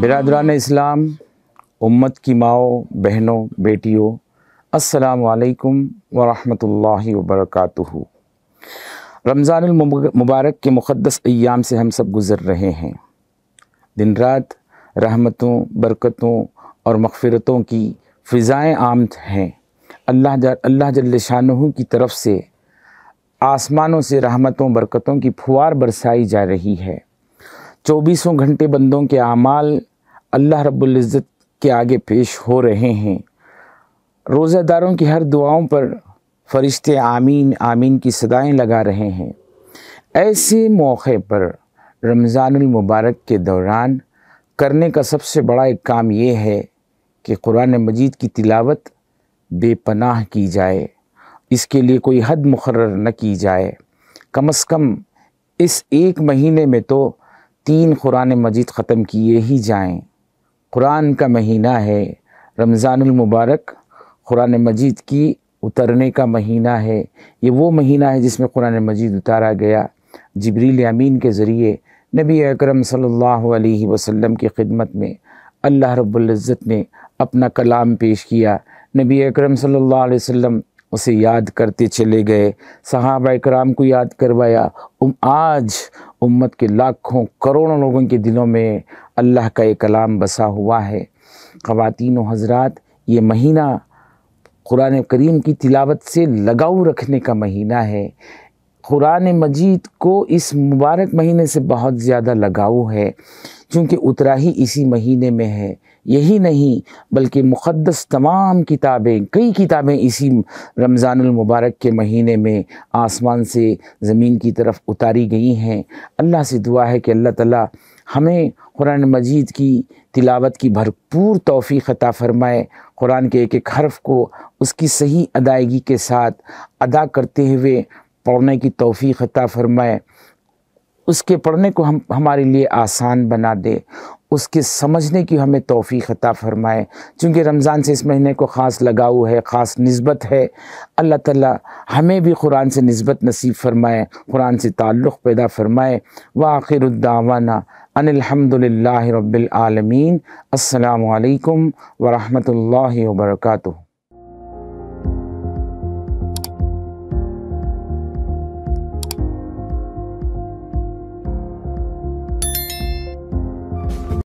बिरादरान इस्लाम उम्मत की माओ बहनों बेटियों अस्सलाम वरहमतुल्लाहि वबरकातुहू मुबारक के मुक़दस अयाम से हम सब गुज़र रहे हैं दिन रात रहमतों बरकतों और मगफ़रतों की फ़िज़ाएँ आमद हैं अल्लाह अल्लाह जल्ल शाह की तरफ से आसमानों से रहमतों बरकतों की फुहार बरसाई जा रही है चौबीसों घंटे बंदों के अमाल अल्लाह रब्ज़त के आगे पेश हो रहे हैं रोज़ादारों की हर दुआओं पर फरिश्ते आमीन आमीन की सदाएं लगा रहे हैं ऐसे मौके पर रमज़ानमबारक के दौरान करने का सबसे बड़ा एक काम ये है कि कुरान मजीद की तिलावत बेपनाह की जाए इसके लिए कोई हद मुकर न की जाए कम अज़ कम इस एक महीने में तो तीन कुरान मजीद ख़त्म किए ही जाएं कुरान का महीना है मुबारक कुरान मजीद की उतरने का महीना है ये वो महीना है जिसमें कुरान मजीद उतारा गया जबरील अमीन के ज़रिए नबी अकरम सल्लल्लाहु अलैहि वसल्लम की खिदमत में अल्लाह रब्बुल इज़्ज़त ने अपना कलाम पेश किया नबी अकरम सल्लल्लाहु अलैहि वसल्लम उसे याद करते चले गए सहाबा कराम को याद करवाया उम आज उम्मत के लाखों करोड़ों लोगों के दिलों में अल्लाह का ये कलाम बसा हुआ है ख़वातिन हजरात ये महीना क़ुरान करीम की तिलावत से लगाव रखने का महीना है क़ुरान मजीद को इस मुबारक महीने से बहुत ज़्यादा लगाव है क्योंकि उतरा ही इसी महीने में है यही नहीं बल्कि मुक़दस तमाम किताबें कई किताबें इसी रमज़ानमबारक के महीने में आसमान से ज़मीन की तरफ उतारी गई हैं अल्लाह से दुआ है कि अल्लाह ताला हमें कुरान मजीद की तिलावत की भरपूर तोफ़ी ख़ता फ़रमाए कुरान के एक एक हरफ़ को उसकी सही अदायगी के साथ अदा करते हुए पढ़ने की तोफ़ी ख़ता फ़रमाए उसके पढ़ने को हम हमारे लिए आसान बना दे उसके समझने की हमें तोफ़ी ख़ता फ़रमाए चूँकि रमज़ान से इस महीने को ख़ास लगाव है ख़ास नस्बत है अल्लाह ताला हमें भी कुरान से नस्बत नसीब फ़रमाए कुरान से ताल्लुक़ पैदा फ़रमाए व आखिरदावाना अनिलहमदिल्ला रबालमीन असलकम वरहमल वर्का